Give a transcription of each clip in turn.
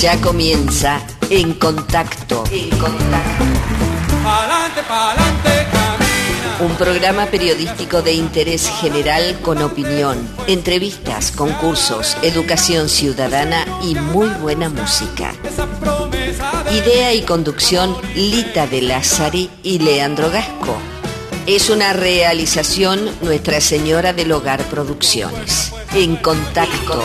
Ya comienza En Contacto. En Contacto. Un programa periodístico de interés general con opinión, entrevistas, concursos, educación ciudadana y muy buena música. Idea y conducción Lita de Lázari y Leandro Gasco. Es una realización Nuestra Señora del Hogar Producciones. En contacto.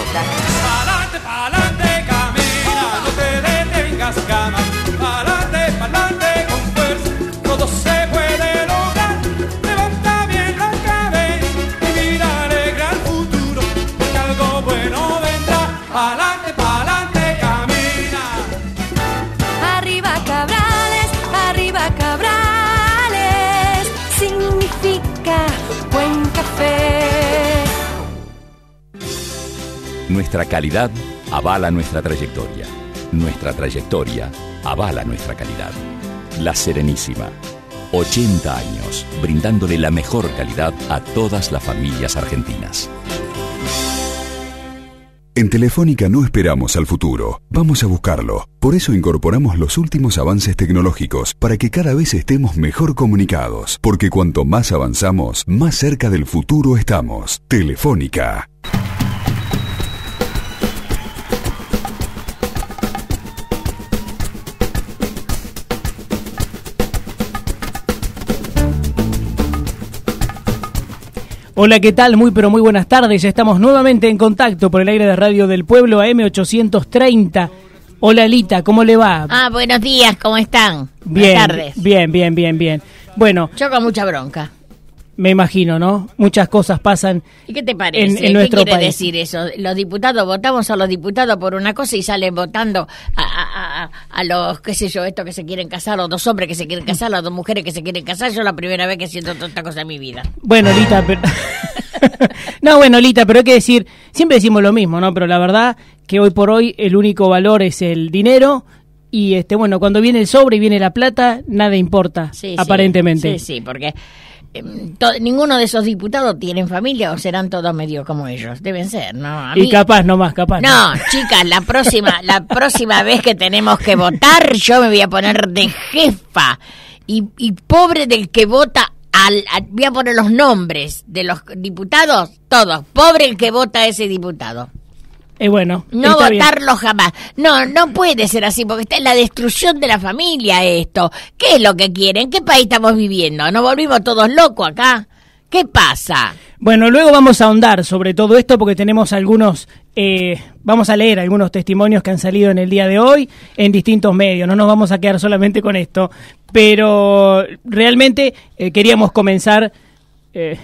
camas ganas. Pa'lante, con fuerza, todo se puede lograr. Levanta bien la cabeza y mira el gran futuro, porque algo bueno vendrá. Pa'lante, pa'lante, camina. Arriba Cabrales, arriba Cabrales, significa buen café. Nuestra calidad avala nuestra trayectoria. Nuestra trayectoria avala nuestra calidad. La Serenísima. 80 años, brindándole la mejor calidad a todas las familias argentinas. En Telefónica no esperamos al futuro, vamos a buscarlo. Por eso incorporamos los últimos avances tecnológicos para que cada vez estemos mejor comunicados, porque cuanto más avanzamos, más cerca del futuro estamos. Telefónica. Hola, ¿qué tal? Muy pero muy buenas tardes. Estamos nuevamente en contacto por el aire de Radio del Pueblo AM830. Hola, Lita, ¿cómo le va? Ah, buenos días, ¿cómo están? Bien, buenas tardes. Bien, bien, bien, bien. Bueno. Yo con mucha bronca. Me imagino, ¿no? Muchas cosas pasan. ¿Y qué te parece? En, quiere decir eso? Los diputados votamos a los diputados por una cosa y salen votando a, a, los, qué sé yo, estos que se quieren casar, los dos hombres que se quieren casar, o dos mujeres que se quieren casar. Yo la primera vez que siento tanta cosa en mi vida. Bueno, Lita, pero. no, bueno, Lita, pero hay que decir, siempre decimos lo mismo, ¿no? Pero la verdad que hoy por hoy el único valor es el dinero y este bueno cuando viene el sobre y viene la plata nada importa aparentemente sí sí porque Em, ninguno de esos diputados tienen familia o serán todos medio como ellos. Deben ser, ¿no? y capaz, no más capaz. No, chicas, la próxima, la próxima vez que tenemos que votar, yo me voy a poner de jefa. Y, pobre del que vota al, voy a poner los nombres de los diputados, todos. Pobre el que vota a ese diputado. Eh, bueno, no votarlo jamás. No, no puede ser así, porque está en la destrucción de la familia esto. ¿Qué es lo que quieren? ¿Qué país estamos viviendo? ¿Nos volvimos todos locos acá? ¿Qué pasa? Bueno, luego vamos a ahondar sobre todo esto porque tenemos algunos, eh, vamos a leer algunos testimonios que han salido en el día de hoy en distintos medios, no nos vamos a quedar solamente con esto, pero realmente eh, queríamos comenzar,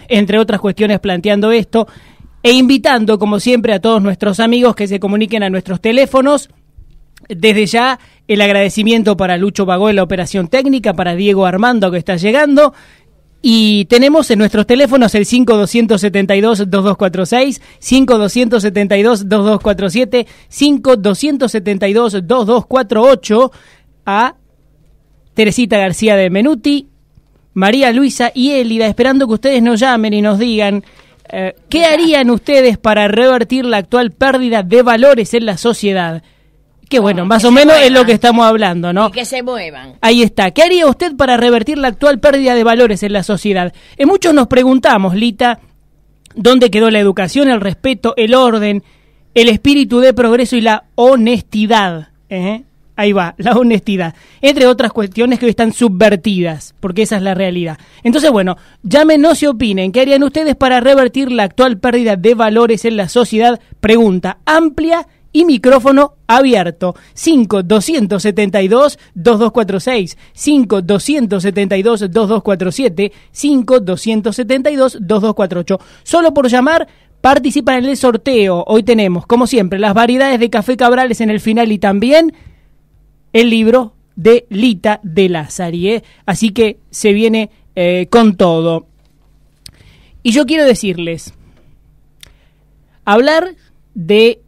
entre otras cuestiones, planteando esto e invitando, como siempre, a todos nuestros amigos que se comuniquen a nuestros teléfonos. Desde ya, el agradecimiento para Lucho Bagó en la operación técnica, para Diego Armando que está llegando. Y tenemos en nuestros teléfonos el 5272-2246, 5272-2247, 5272-2248 a Teresita García de Menuti, María Luisa y Elida, esperando que ustedes nos llamen y nos digan ¿Qué harían ustedes para revertir la actual pérdida de valores en la sociedad? Que bueno, más o menos es lo que estamos hablando, ¿no? que se muevan. Ahí está. ¿Qué haría usted para revertir la actual pérdida de valores en la sociedad? En eh, muchos nos preguntamos, Lita, ¿dónde quedó la educación, el respeto, el orden, el espíritu de progreso y la honestidad? ¿Eh? ahí va, la honestidad, entre otras cuestiones que hoy están subvertidas, porque esa es la realidad. Entonces, bueno, llamen, no se opinen, ¿qué harían ustedes para revertir la actual pérdida de valores en la sociedad? Pregunta amplia y micrófono abierto. 5-272-2246, 5-272-2247, 5-272-2248. Solo por llamar, participan en el sorteo. Hoy tenemos, como siempre, las variedades de café cabrales en el final y también el libro de Lita de la Así que se viene eh, con todo. Y yo quiero decirles, hablar de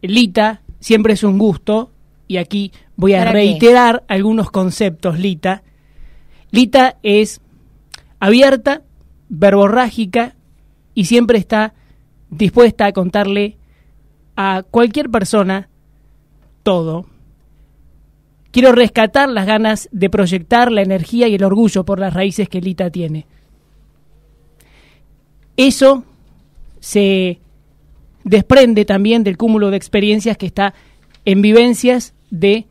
Lita siempre es un gusto, y aquí voy a reiterar algunos conceptos, Lita. Lita es abierta, verborrágica y siempre está dispuesta a contarle a cualquier persona todo. Quiero rescatar las ganas de proyectar la energía y el orgullo por las raíces que Lita tiene. Eso se desprende también del cúmulo de experiencias que está en vivencias de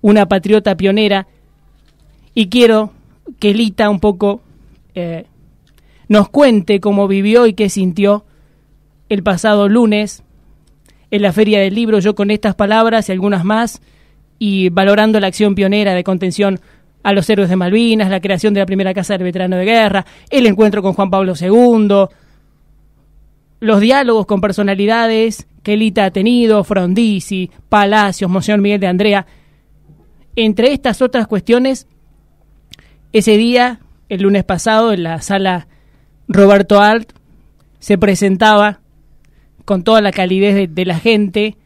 una patriota pionera y quiero que Lita un poco eh, nos cuente cómo vivió y qué sintió el pasado lunes en la Feria del Libro. Yo con estas palabras y algunas más y valorando la acción pionera de contención a los héroes de Malvinas, la creación de la primera casa del veterano de guerra, el encuentro con Juan Pablo II, los diálogos con personalidades que Elita ha tenido, Frondizi, Palacios, Monseñor Miguel de Andrea. Entre estas otras cuestiones, ese día, el lunes pasado, en la sala Roberto Alt, se presentaba con toda la calidez de la gente,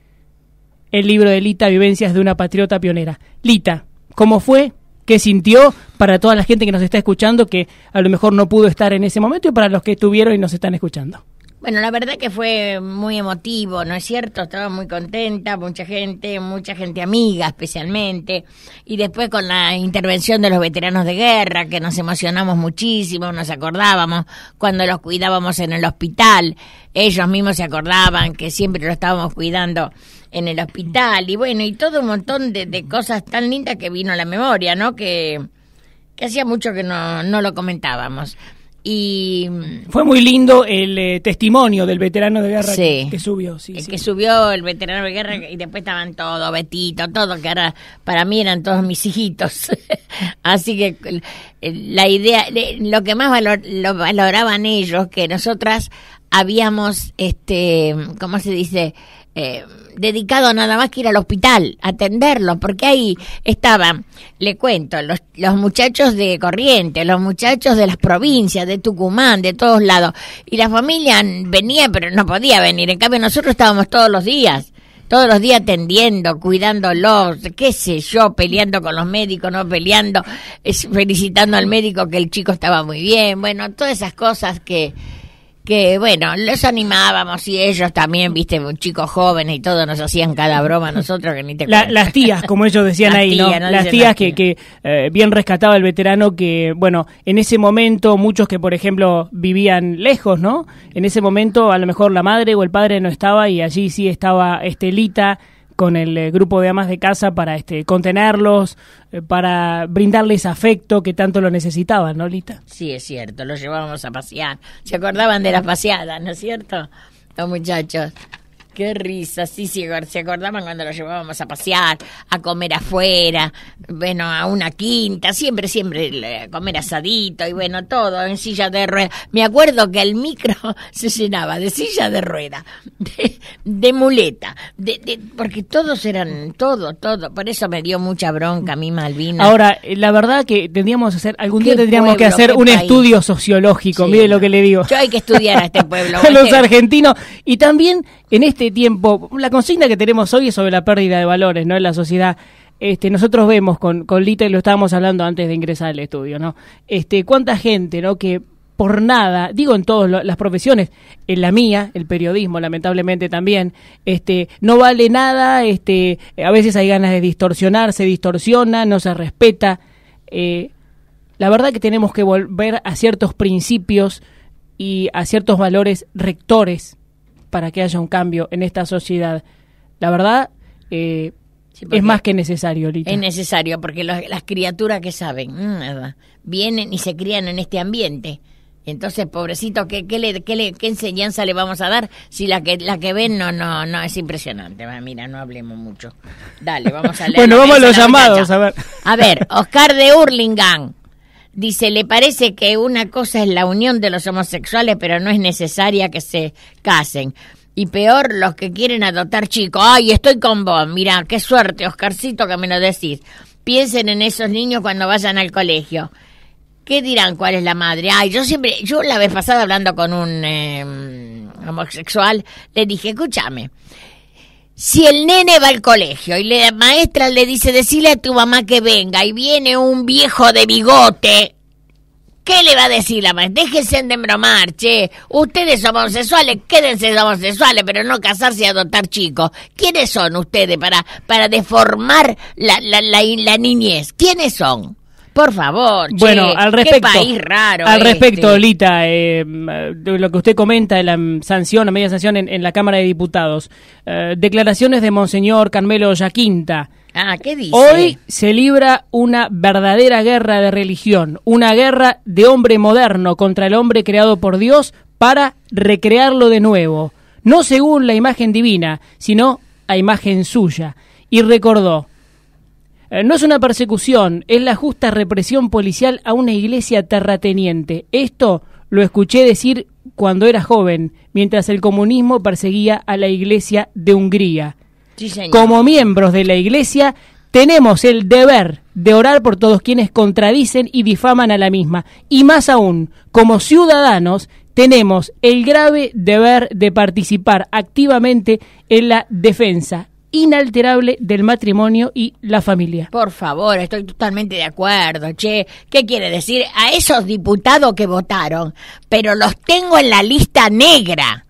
el libro de Lita, Vivencias de una Patriota Pionera. Lita, ¿cómo fue? ¿Qué sintió para toda la gente que nos está escuchando que a lo mejor no pudo estar en ese momento y para los que estuvieron y nos están escuchando? Bueno, la verdad que fue muy emotivo, ¿no es cierto? Estaba muy contenta, mucha gente, mucha gente amiga especialmente. Y después con la intervención de los veteranos de guerra, que nos emocionamos muchísimo, nos acordábamos cuando los cuidábamos en el hospital. Ellos mismos se acordaban que siempre lo estábamos cuidando en el hospital. Y bueno, y todo un montón de, cosas tan lindas que vino a la memoria, ¿no? Que, que hacía mucho que no, no lo comentábamos. Y mm, fue muy lindo el eh, testimonio del veterano de guerra que, subió. Sí, el que subió el veterano de guerra y después estaban todos, Betito, todo que ahora para mí eran todos mis hijitos. Así que la idea, lo que más lo valoraban ellos, que nosotras habíamos, este, ¿cómo se dice? eh, dedicado nada más que ir al hospital, atenderlo, porque ahí estaban, le cuento, los, muchachos de Corrientes, los muchachos de las provincias, de Tucumán, de todos lados, y la familia venía, pero no podía venir, en cambio nosotros estábamos todos los días todos los días atendiendo, cuidándolos, qué sé yo, peleando con los médicos, no peleando, felicitando al médico que el chico estaba muy bien, bueno, todas esas cosas que, que bueno, los animábamos y ellos también, viste, chicos jóvenes y todo, nos hacían cada broma nosotros que ni te Las tías, como ellos decían ahí, ¿no? Las tías, que, que eh, bien rescataba el veterano que, bueno, en ese momento muchos que, por ejemplo, vivían lejos, ¿no? En ese momento a lo mejor la madre o el padre no estaba y allí sí estaba Estelita con el eh, grupo de amas de casa para este, contenerlos, eh, para brindarles afecto que tanto lo necesitaban, ¿no, Lita? Sí, es cierto, los llevábamos a pasear. Se acordaban de las paseadas, ¿no es cierto? Los muchachos. Qué risa, sí, sí, se acordaban cuando lo llevábamos a pasear, a comer afuera, bueno, a una quinta, siempre, siempre eh, comer asadito y bueno, todo en silla de rueda. Me acuerdo que el micro se llenaba de silla de rueda, de, muleta, de, porque todos eran, todo, todo. Por eso me dio mucha bronca a mí Malvina. Ahora, eh, la verdad que tendríamos que hacer, algún día tendríamos que hacer un estudio sociológico, mire lo que le digo. Yo hay que estudiar a este pueblo. a los argentinos y también en este este tiempo, la consigna que tenemos hoy es sobre la pérdida de valores ¿no? en la sociedad. Este, nosotros vemos con, con Lita, y lo estábamos hablando antes de ingresar al estudio, ¿no? Este, cuánta gente ¿no? que por nada, digo en todas las profesiones, en la mía, el periodismo lamentablemente también, este, no vale nada, este, a veces hay ganas de distorsionar, se distorsiona, no se respeta. Eh, la verdad que tenemos que volver a ciertos principios y a ciertos valores rectores para que haya un cambio en esta sociedad. La verdad, eh, es más que necesario, Es necesario, porque las criaturas que saben, mm, vienen y se crían en este ambiente. Entonces, pobrecito, ¿qué, enseñanza le vamos a dar si la que, la que ven no, no, no, es impresionante? Mira, no hablemos mucho. Dale, vamos a leer. bueno, vamos a los llamados, a ver. A ver, Oscar de Urlingan. Dice, le parece que una cosa es la unión de los homosexuales, pero no es necesaria que se casen. Y peor, los que quieren adoptar chicos. ¡Ay, estoy con vos! Mira, qué suerte, Oscarcito, que me lo decís. Piensen en esos niños cuando vayan al colegio. ¿Qué dirán cuál es la madre? Ay, yo siempre, yo la vez pasada hablando con un em, homosexual, le dije, escúchame, si el nene va al colegio y la maestra le dice, decirle a tu mamá que venga y viene un viejo de bigote, ¿qué le va a decir la maestra? Déjense de embromar, che. Ustedes son homosexuales, quédense homosexuales, pero no casarse y adoptar chicos. ¿Quiénes son ustedes para, para deformar la, la, la niñez? ¿Quiénes son? Por favor, bueno, al respecto, qué país raro. Al respecto, este. Lita, eh, lo que usted comenta de la sanción, la media sanción en, la Cámara de Diputados, eh, declaraciones de Monseñor Carmelo Yaquinta. Ah, ¿qué dice? Hoy se libra una verdadera guerra de religión, una guerra de hombre moderno contra el hombre creado por Dios para recrearlo de nuevo, no según la imagen divina, sino a imagen suya. Y recordó, eh, no es una persecución, es la justa represión policial a una iglesia terrateniente. Esto lo escuché decir cuando era joven, mientras el comunismo perseguía a la iglesia de Hungría. Como miembros de la iglesia, tenemos el deber de orar por todos quienes contradicen y difaman a la misma. Y más aún, como ciudadanos, tenemos el grave deber de participar activamente en la defensa inalterable del matrimonio y la familia. Por favor, estoy totalmente de acuerdo, che. ¿Qué quiere decir? A esos diputados que votaron, pero los tengo en la lista negra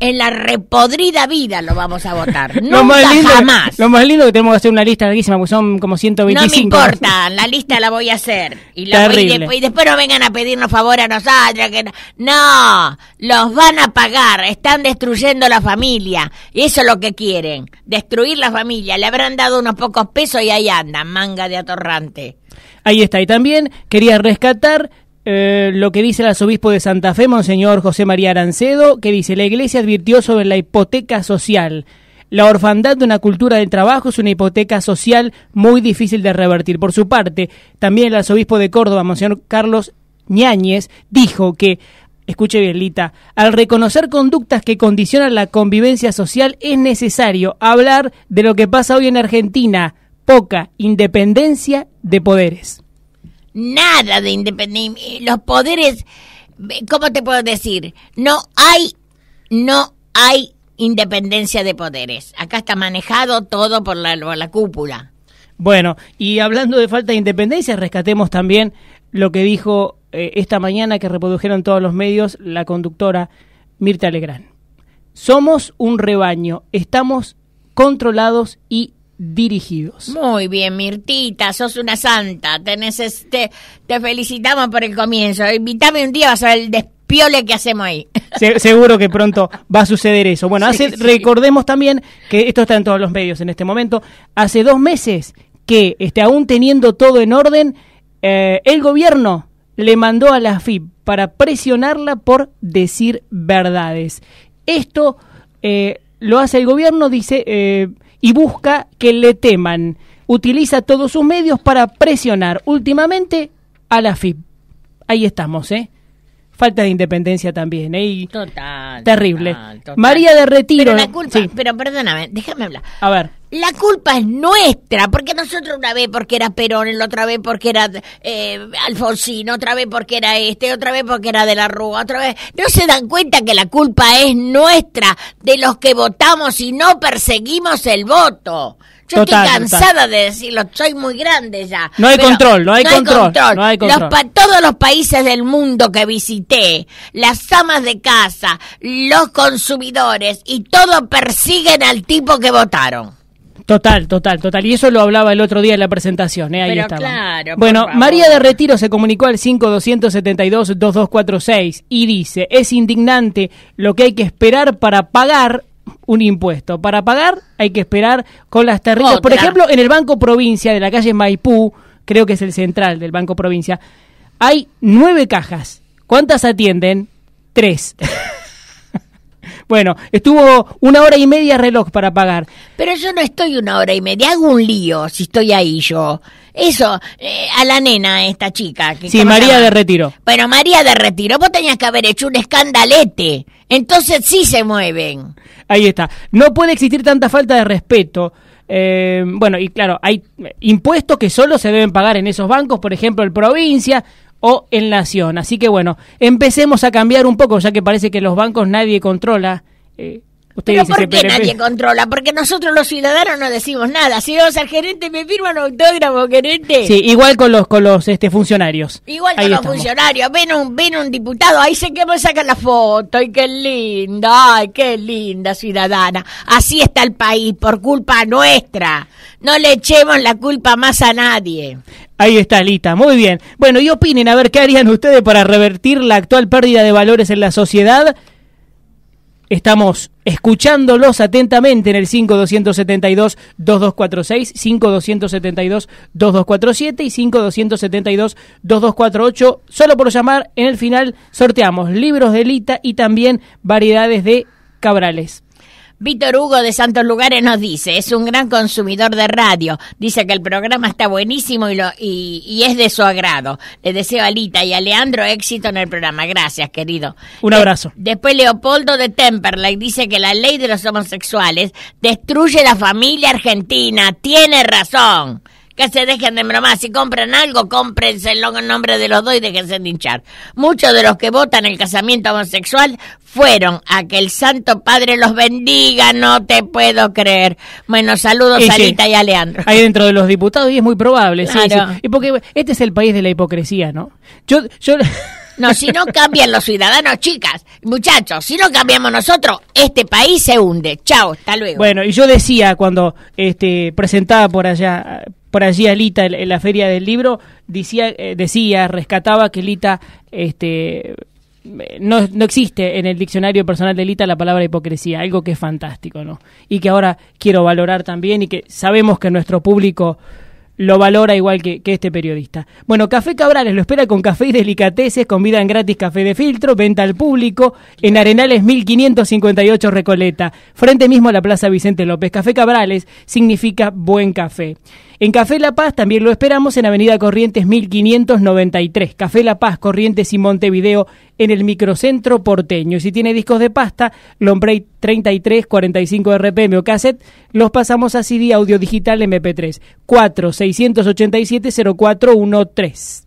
en la repodrida vida lo vamos a votar. Nunca, más jamás. Lo más lindo que tenemos que hacer una lista larguísima, porque son como 125. No me importa, la lista la voy a hacer. Y, después, y después no vengan a pedirnos favor a nosotros. Que no. los van a pagar. Están destruyendo la familia. Y eso es lo que quieren, destruir la familia. Le habrán dado unos pocos pesos y ahí andan, manga de atorrante. Ahí está. Y también quería rescatar eh, lo que dice el arzobispo de Santa Fe, Monseñor José María Arancedo, que dice, la Iglesia advirtió sobre la hipoteca social. La orfandad de una cultura de trabajo es una hipoteca social muy difícil de revertir. Por su parte, también el arzobispo de Córdoba, Monseñor Carlos Ñáñez, dijo que escuche bien, Lita, al reconocer conductas que condicionan la convivencia social es necesario hablar de lo que pasa hoy en Argentina, poca independencia de poderes nada de independencia. Eh, los poderes, eh, ¿cómo te puedo decir? No hay, no hay independencia de poderes. Acá está manejado todo por la, la cúpula. Bueno, y hablando de falta de independencia, rescatemos también lo que dijo eh, esta mañana que reprodujeron todos los medios la conductora Mirta Legrand. Somos un rebaño, estamos controlados y dirigidos. Muy bien, Mirtita, sos una santa. Te, este, te, felicitamos por el comienzo. Invítame un día, a ver el despiole que hacemos ahí. seguro que pronto va a suceder eso. Bueno, hace, recordemos también que esto está en todos los medios en este momento. Hace dos meses que, este, aún teniendo todo en orden, eh, el gobierno le mandó a la FIP para presionarla por decir verdades. Esto eh, lo hace el gobierno, dice, eh, y busca que le teman. Utiliza todos sus medios para presionar últimamente a la FIP. Ahí estamos, ¿eh? falta de independencia también. ¿eh? Y Terrible. María de Retiro. Pero la pero perdóname, déjame hablar. A ver. La culpa es nuestra, porque nosotros una vez porque era Perón, la otra vez porque era eh, Alfonsín, otra vez porque era este, otra vez porque era de la Rúa, otra vez. No se dan cuenta que la culpa es nuestra, de los que votamos y no perseguimos el voto. Yo estoy cansada de decirlo, soy muy grande ya. No hay control, no hay, control, No hay control. todos los países del mundo que visité, las amas de casa, los consumidores y todo persiguen al tipo que votaron. Total, total, total. Y eso lo hablaba el otro día en la presentación. ¿eh? Ahí estaba. claro, bueno, María de Retiro se comunicó al 5272-2246 y dice, es indignante lo que hay que esperar para pagar un impuesto. Para pagar hay que esperar con las tarjetas. Por ejemplo, en el Banco Provincia de la calle Maipú, creo que es el central del Banco Provincia, hay nueve cajas. ¿Cuántas atienden? Tres. Bueno, estuvo una hora y media reloj para pagar. Pero yo no estoy una hora y media, hago un lío si estoy ahí yo. Eso, eh, a la nena, esta chica. sí, María de Retiro. Bueno, María de Retiro, vos tenías que haber hecho un escandalete. Entonces sí se mueven. Ahí está. No puede existir tanta falta de respeto. Eh, bueno, y claro, hay impuestos que solo se deben pagar en esos bancos, por ejemplo, el provincia, o en Nación. Así que bueno, empecemos a cambiar un poco, ya que parece que los bancos nadie controla. Eh, pero ¿por qué nadie controla? Porque nosotros los ciudadanos no decimos nada. Si vamos al gerente, me firman autógrafo, gerente. Sí, igual con los los este, funcionarios. Igual con los funcionarios. Ven un, un diputado, ahí se quema y saca la foto. Ay, qué linda, ay, qué linda ciudadana. Así está el país, por culpa nuestra. No le echemos la culpa más a nadie. Ahí está, Lita. Muy bien. Bueno, y opinen a ver qué harían ustedes para revertir la actual pérdida de valores en la sociedad. Estamos escuchándolos atentamente en el 5272-2246, 5272-2247 y 5272-2248. Solo por llamar, en el final sorteamos libros de Lita y también variedades de Cabrales. Víctor Hugo de Santos Lugares nos dice, es un gran consumidor de radio, dice que el programa está buenísimo y, lo, y, es de su agrado. Le deseo a Lita y a Leandro éxito en el programa. Gracias, querido. Un abrazo. después Leopoldo de Temperley dice que la ley de los homosexuales destruye la familia argentina. Tiene razón que se dejen de bromas, Si compran algo, cómprenselo en nombre de los dos y déjense de hinchar. Muchos de los que votan el casamiento homosexual fueron a que el Santo Padre los bendiga, no te puedo creer. Bueno, saludos a Anita y a Leandro. Ahí dentro de los diputados y es muy probable, sí, sí. Y porque este es el país de la hipocresía, ¿no? Yo, yo... No, si no cambian los ciudadanos, chicas, muchachos, si no cambiamos nosotros, este país se hunde. Chao, hasta luego. Bueno, y yo decía cuando este, presentaba por allá, por allí Alita en, la feria del libro decía, eh, rescataba que Lita este, no, existe en el diccionario personal de Lita la palabra hipocresía, algo que es fantástico, ¿no? Y que ahora quiero valorar también y que sabemos que nuestro público lo valora igual que, este periodista. Bueno, Café Cabrales lo espera con café y delicateces, en gratis café de filtro, venta al público en Arenales 1558 Recoleta, frente mismo a la Plaza Vicente López. Café Cabrales significa buen café. En Café La Paz también lo esperamos en Avenida Corrientes 1593, Café La Paz, Corrientes y Montevideo, en el microcentro porteño. si tiene discos de pasta, Lombrey 33, 45 RPM o cassette, los pasamos a CD audio digital MP3, 4687-0413.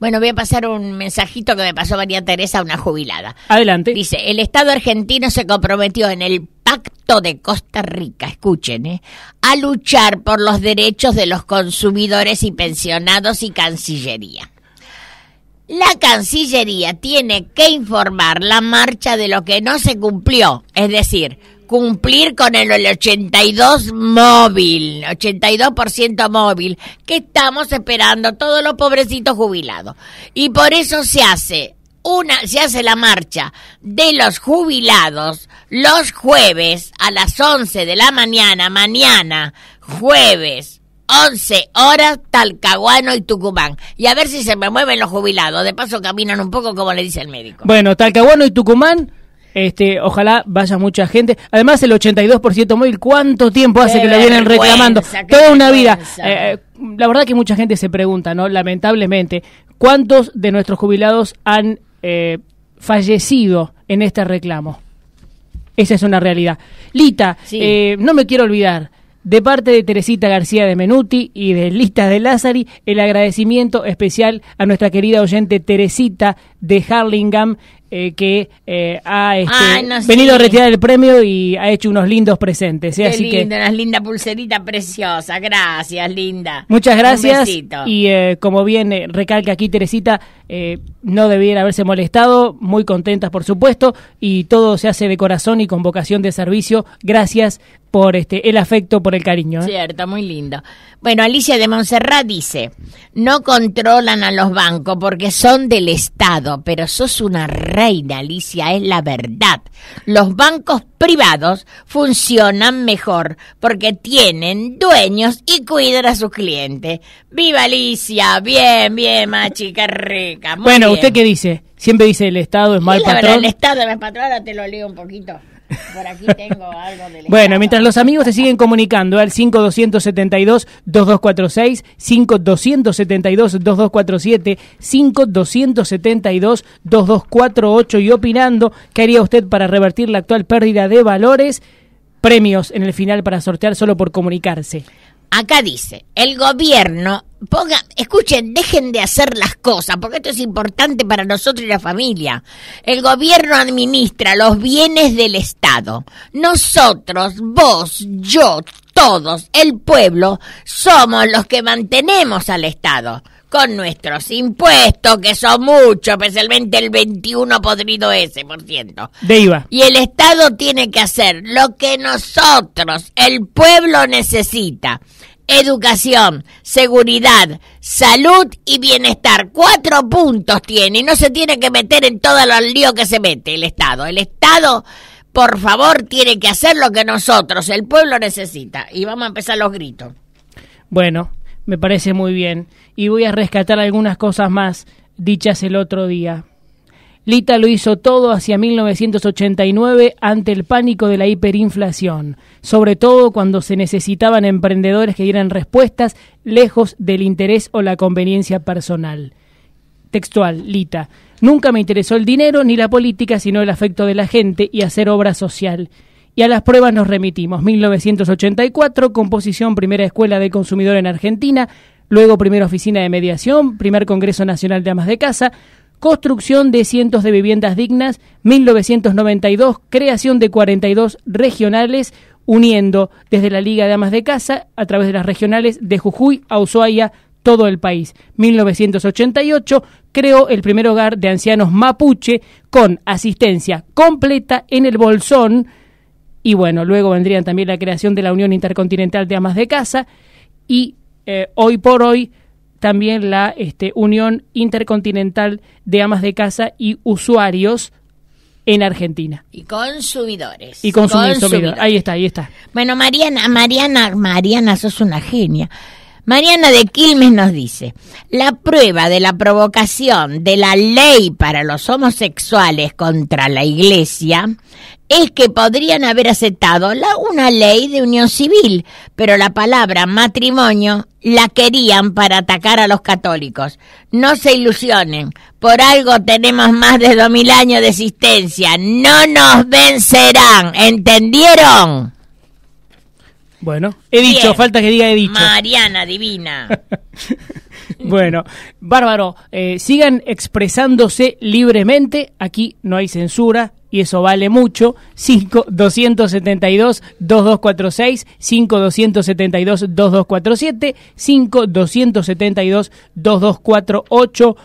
Bueno, voy a pasar un mensajito que me pasó María Teresa, una jubilada. Adelante. Dice, el Estado argentino se comprometió en el Pacto de Costa Rica, escuchen, ¿eh? a luchar por los derechos de los consumidores y pensionados y Cancillería. La Cancillería tiene que informar la marcha de lo que no se cumplió, es decir, cumplir con el 82 móvil, 82% móvil, que estamos esperando todos los pobrecitos jubilados. Y por eso se hace una, se hace la marcha de los jubilados los jueves a las 11 de la mañana, mañana, jueves, 11 horas, Talcahuano y Tucumán. Y a ver si se me mueven los jubilados. De paso caminan un poco como le dice el médico. Bueno, Talcahuano y Tucumán. Este, ojalá vaya mucha gente. Además, el 82% móvil, ¿cuánto tiempo hace que la vienen reclamando? Toda una vida. Eh, eh, la verdad que mucha gente se pregunta, ¿no? Lamentablemente, ¿cuántos de nuestros jubilados han eh, fallecido en este reclamo. Esa es una realidad. Lita, eh, no me quiero olvidar, de parte de Teresita García de Menuti y de Lita de Lázari, el agradecimiento especial a nuestra querida oyente Teresita de Harlingham, eh, que eh, ha este, venido a retirar el premio y ha hecho unos lindos presentes. ¿eh? Así una linda pulserita preciosa. Gracias, linda. Muchas gracias. y como bien recalca aquí Teresita, no debiera haberse molestado. Muy contentas, por supuesto. Y todo se hace de corazón y con vocación de servicio. Gracias por este el afecto, por el cariño. Cierto, muy lindo. Bueno, Alicia de Montserrat dice, no controlan a los bancos porque son del Estado, pero sos una reina Alicia es la verdad. Los bancos privados funcionan mejor porque tienen dueños y cuidan a sus clientes. ¡Viva Alicia! Bien, bien, machi, chica rica. bueno, ¿usted qué dice? Siempre dice el Estado es mal patrón. el Estado es mal patrón, ahora te lo leo un poquito. Bueno, mientras los amigos se siguen comunicando al 5272-2246, 5272-2247, 5272-2248 y opinando, ¿qué haría usted para revertir la actual pérdida de valores? Premios en el final para sortear solo por comunicarse. Acá dice, el gobierno, ponga, escuchen, dejen de hacer las cosas, porque esto es importante para nosotros y la familia. El gobierno administra los bienes del Estado. Nosotros, vos, yo, todos, el pueblo, somos los que mantenemos al Estado con nuestros impuestos, que son muchos, especialmente el 21 podrido ese por ciento. De IVA. Y el Estado tiene que hacer lo que nosotros, el pueblo, necesita educación, seguridad, salud y bienestar. Cuatro puntos tiene y no se tiene que meter en todo los lío que se mete el Estado. El Estado, por favor, tiene que hacer lo que nosotros, el pueblo necesita. Y vamos a empezar los gritos. Bueno, me parece muy bien. Y voy a rescatar algunas cosas más dichas el otro día. Lita lo hizo todo hacia 1989 ante el pánico de la hiperinflación, sobre todo cuando se necesitaban emprendedores que dieran respuestas lejos del interés o la conveniencia personal. Textual, Lita. Nunca me interesó el dinero ni la política, sino el afecto de la gente y hacer obra social. Y a las pruebas nos remitimos. 1984, composición Primera Escuela de Consumidor en Argentina, luego Primera Oficina de Mediación, Primer Congreso Nacional de Amas de Casa, construcción de cientos de viviendas dignas, 1992, creación de 42 regionales, uniendo desde la Liga de Amas de Casa a través de las regionales de Jujuy a Ushuaia, todo el país. 1988 creó el primer hogar de ancianos mapuche con asistencia completa en el Bolsón. Y bueno, luego vendrían también la creación de la Unión Intercontinental de Amas de Casa. Y eh, hoy por hoy también la este, Unión Intercontinental de Amas de Casa y Usuarios en Argentina. Y consumidores. Y consumidores. Ahí está, ahí está. Bueno, Mariana, Mariana, Mariana, sos una genia. Mariana de Quilmes nos dice, la prueba de la provocación de la ley para los homosexuales contra la Iglesia es que podrían haber aceptado una ley de unión civil, pero la palabra matrimonio la querían para atacar a los católicos. No se ilusionen, por algo tenemos más de 2.000 años de existencia, no nos vencerán, ¿entendieron? Bueno, he dicho, falta que diga he dicho. Mariana Divina. bueno, bárbaro, eh, sigan expresándose libremente, aquí no hay censura y eso vale mucho. 5 272 2246, 5 272 2247, 5 272 2248.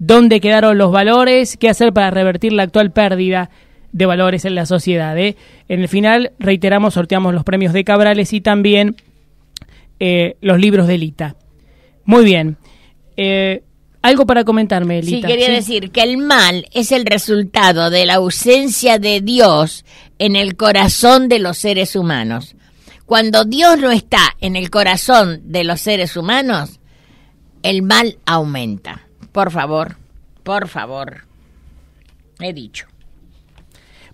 ¿Dónde quedaron los valores? ¿Qué hacer para revertir la actual pérdida? de valores en la sociedad. ¿eh? En el final, reiteramos, sorteamos los premios de Cabrales y también eh, los libros de Lita. Muy bien. Eh, algo para comentarme, Lita. Sí, quería decir que el mal es el resultado de la ausencia de Dios en el corazón de los seres humanos. Cuando Dios no está en el corazón de los seres humanos, el mal aumenta. Por favor, por favor. He dicho.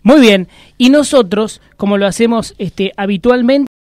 Muy bien, y nosotros, como lo hacemos este, habitualmente,